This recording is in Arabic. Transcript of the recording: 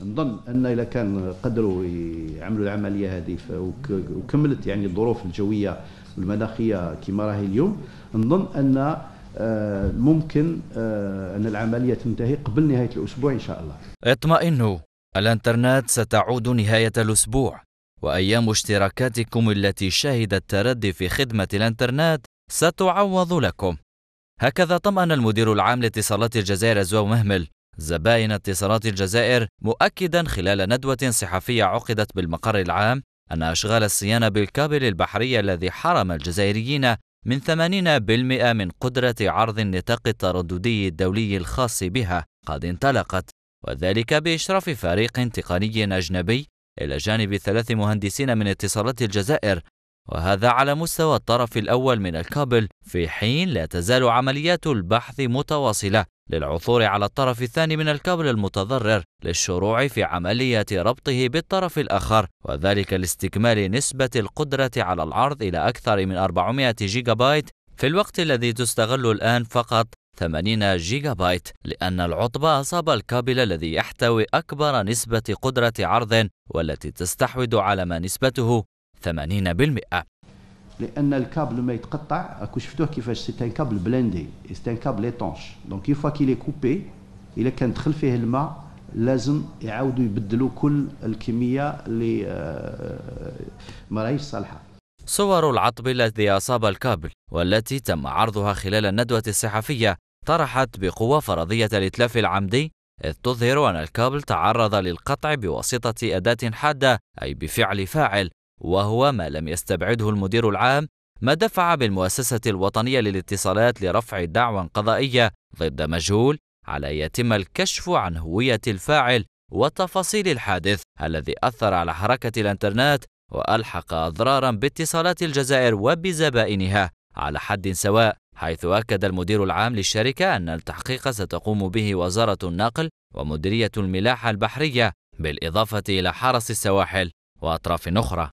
نظن ان الا كان قدروا يعملوا العمليه هذه وكملت يعني الظروف الجويه والمناخيه كما راهي اليوم نظن ان آه، ممكن آه، ان العمليه تنتهي قبل نهايه الاسبوع ان شاء الله. اطمئنوا الانترنت ستعود نهايه الاسبوع وايام اشتراكاتكم التي شهدت تردي في خدمه الانترنت ستعوض لكم. هكذا طمأن المدير العام لاتصالات الجزائر أزواء مهمل زبائن اتصالات الجزائر مؤكدا خلال ندوة صحفية عقدت بالمقر العام أن أشغال الصيانة بالكابل البحري الذي حرم الجزائريين من 80% من قدرة عرض النطاق الترددي الدولي الخاص بها قد انطلقت وذلك بإشراف فريق تقني أجنبي إلى جانب ثلاث مهندسين من اتصالات الجزائر وهذا على مستوى الطرف الأول من الكابل في حين لا تزال عمليات البحث متواصلة للعثور على الطرف الثاني من الكابل المتضرر للشروع في عملية ربطه بالطرف الآخر وذلك لاستكمال نسبة القدرة على العرض إلى أكثر من 400 جيجا بايت في الوقت الذي تستغل الآن فقط 80 جيجا بايت لأن العطب أصاب الكابل الذي يحتوي أكبر نسبة قدرة عرض والتي تستحوذ على ما نسبته 80% لان الكابل ما يتقطع اكو شفتوه كيفاش سي ان كابل بلندي سي ان كابل ايطونش دونك اون فوا كي لي كوبي الا كان دخل فيه الماء لازم يعاودوا يبدلوا كل الكميه اللي آه، ما راهيش صالحه صور العطب الذي أصاب الكابل والتي تم عرضها خلال الندوة الصحفية طرحت بقوة فرضية الإتلاف العمدي إذ تظهر أن الكابل تعرض للقطع بواسطة أداة حادة أي بفعل فاعل وهو ما لم يستبعده المدير العام ما دفع بالمؤسسة الوطنية للاتصالات لرفع دعوى قضائية ضد مجهول على يتم الكشف عن هوية الفاعل وتفاصيل الحادث الذي أثر على حركة الإنترنت وألحق أضرارا باتصالات الجزائر وبزبائنها على حد سواء حيث أكد المدير العام للشركة أن التحقيق ستقوم به وزارة النقل ومديرية الملاحة البحرية بالإضافة إلى حرس السواحل وأطراف أخرى